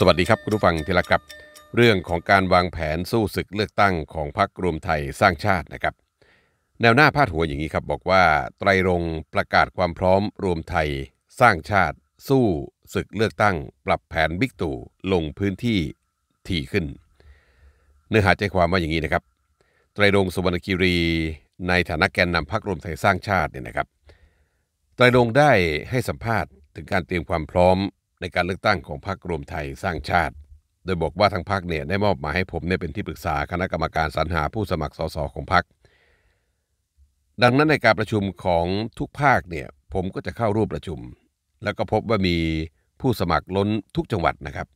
สวัสดีครับคุณผู้ฟังที่รักครับเรื่องของการวางแผนสู้ศึกเลือกตั้งของพรรครวมไทยสร้างชาตินะครับแนวหน้าพาดหัวอย่างนี้ครับบอกว่าไตรรงประกาศความพร้อมรวมไทยสร้างชาติ สู้ศึกเลือกตั้ง ปรับแผนบิ๊กตู่ลงพื้นที่ถี่ขึ้น เนื้อหาใจความว่า อย่างนี้นะครับไตรรงสุวรรณคีรี ในฐานะแกนนำพรรครวมไทยสร้างชาติเนี่ยนะครับไตรรงได้ให้สัมภาษณ์ถึงการเตรียมความพร้อมในการเลือกตั้งของพรรครวมไทยสร้างชาติ โดยบอกว่าทางพรรคเนี่ยได้มอบหมายให้ผมเนี่ยเป็นที่ปรึกษาคณะกรรมการสรรหาผู้สมัครสสของพรรค ดังนั้นในการประชุมของทุกภาคเนี่ยผมก็จะเข้าร่วมประชุม แล้วก็พบว่ามีผู้สมัครล้นทุกจังหวัดนะครับ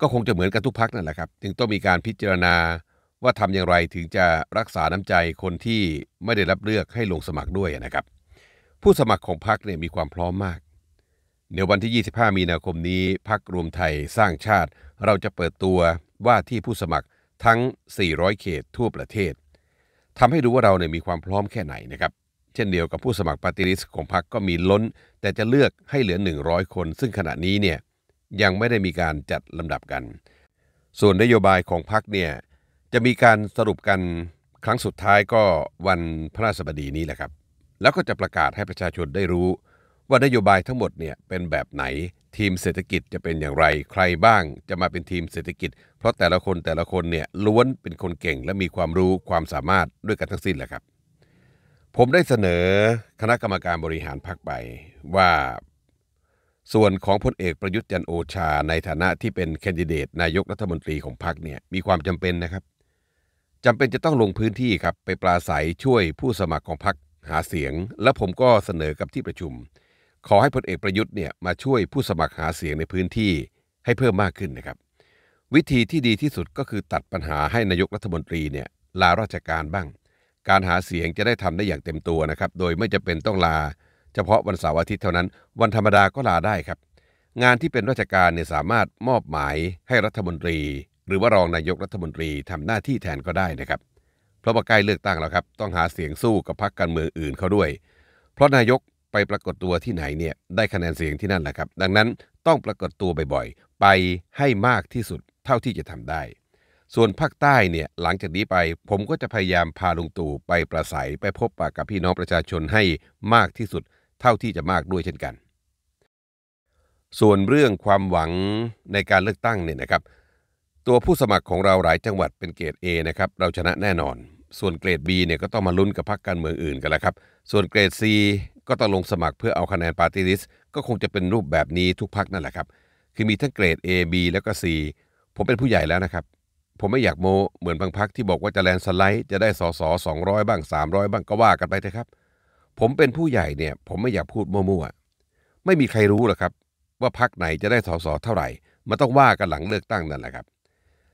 ก็คงจะเหมือนกันทุกพักนั่นแหละครับ จึงต้องมีการพิจารณาว่าทำอย่างไรถึงจะรักษาน้ำใจคนที่ไม่ได้รับเลือกให้ลงสมัครด้วยนะครับ ผู้สมัครของพักเนี่ยมีความพร้อมมากในวันที่25 มีนาคมนี้ พักรวมไทยสร้างชาติ เราจะเปิดตัวว่าที่ผู้สมัครทั้ง 400 เขตทั่วประเทศ ทำให้รู้ว่าเราเนี่ยมีความพร้อมแค่ไหนนะครับ เช่นเดียวกับผู้สมัครปฏิริษีิของพรรคก็มีล้น แต่จะเลือกให้เหลือ100 คน ซึ่งขณะนี้เนี่ยยังไม่ได้มีการจัดลำดับกัน ส่วนนโยบายของพรรคเนี่ยจะมีการสรุปกันครั้งสุดท้ายก็วันพระราชบดีนี้แหละครับ แล้วก็จะประกาศให้ประชาชนได้รู้ว่า นโยบายทั้งหมดเนี่ยเป็นแบบไหนทีมเศรษฐกิจจะเป็นอย่างไรใครบ้างจะมาเป็นทีมเศรษฐกิจ เพราะแต่ละคนแต่ละคนเนี่ยล้วนเป็นคนเก่ง และมีความรู้ความสามารถด้วยกันทั้งสิ้นแหละครับผมได้เสนอคณะกรรมการบริหารพรรคไป ว่า ส่วนของพลเอกประยุทธ์จันโอชาในฐานะที่เป็นแคนดิเดตนายกรัฐมนตรีของพรรคเนี่ยมีความจำเป็นนะครับจำเป็นจะต้องลงพื้นที่ครับไปปราศัยช่วยผู้สมัครของพรรคหาเสียง และผมก็เสนอกับที่ประชุมขอให้พลเอกประยุทธ์เนี่ยมาช่วยผู้สมัครหาเสียงในพื้นที่ให้เพิ่มมากขึ้นนะครับ วิธีที่ดีที่สุดก็คือตัดปัญหาให้นายกรัฐมนตรีเนี่ยลาราชการบ้าง การหาเสียงจะได้ทำได้อย่างเต็มตัวนะครับโดยไม่จะเป็นต้องลาเฉพาะวันเสาร์อาทิตย์เท่านั้น วันธรรมดาก็ลาได้ครับ งานที่เป็นราชการเนี่ย สามารถมอบหมายให้รัฐมนตรี หรือว่ารองนายกรัฐมนตรีทำหน้าที่แทนก็ได้นะครับ เพราะว่าใกล้เลือกตั้งแล้วครับต้องหาเสียงสู้กับพรรคการเมืองอื่นเขาด้วย เพราะนายกไปปรากฏตัวที่ไหนเนี่ยได้คะแนนเสียงที่นั่นแหละครับ ดังนั้นต้องปรากฏตัวบ่อยๆไปให้มากที่สุดเท่าที่จะทำได้ ส่วนภาคใต้เนี่ยหลังจากนี้ไปผมก็จะพยายามพาลุงตู่ไปประสัย ไปพบปะกับพี่น้องประชาชนให้มากที่สุดเท่าที่จะมากด้วยเช่นกัน ส่วนเรื่องความหวังในการเลือกตั้งเนี่ยนะครับ ตัวผู้สมัครของเราหลายจังหวัดเป็นเกรด A นะครับเราชนะแน่นอน ส่วนเกรด B เนี่ยก็ต้องมาลุ้นกับพรรคการเมืองอื่นกันแล้วครับ ส่วนเกรด C ก็ต้องลงสมัครเพื่อเอาคะแนนปาร์ตี้ลิสต์ก็คงจะเป็นรูปแบบนี้ทุกพักนั่นแหละครับ คือมีทั้งเกรด A B แล้วก็ C ผมเป็นผู้ใหญ่แล้วนะครับ ผมไม่อยากโมเหมือนบางพักที่บอกว่าจะแลนสไลด์จะได้สอสอสองร้อยบ้าง 300 บ้างก็ว่ากันไปเถอะครับ ผมเป็นผู้ใหญ่เนี่ยผมไม่อยากพูดมั่วๆไม่มีใครรู้หรอกครับ ว่าพักไหนจะได้สอสอเท่าไหร่ มันต้องว่ากันหลังเลือกตั้งนั่นแหละครับ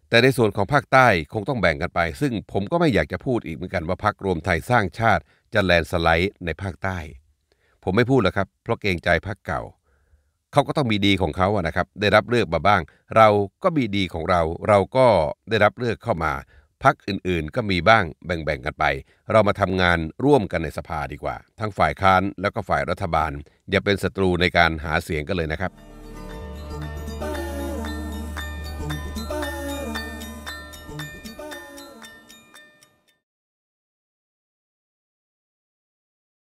แต่ในส่วนของภาคใต้คงต้องแบ่งกันไป ซึ่งผมก็ไม่อยากจะพูดอีกเหมือนกันว่าพักรวมไทยสร้างชาติจะแลนสไลด์ ในภาคใต้ผมไม่พูดหรอกครับเพราะเกรงใจพักเก่าเขาก็ต้องมีดีของเขาอะนะครับ ได้รับเลือกมาบ้าง เราก็มีดีของเรา เราก็ได้รับเลือกเข้ามา พักอื่นๆ ก็มีบ้างแบ่ง ๆ กันไป เรามาทำงานร่วมกันในสภาดีกว่า ทั้งฝ่ายค้านแล้วก็ฝ่ายรัฐบาล อย่าเป็นศัตรูในการหาเสียงกันเลยนะครับ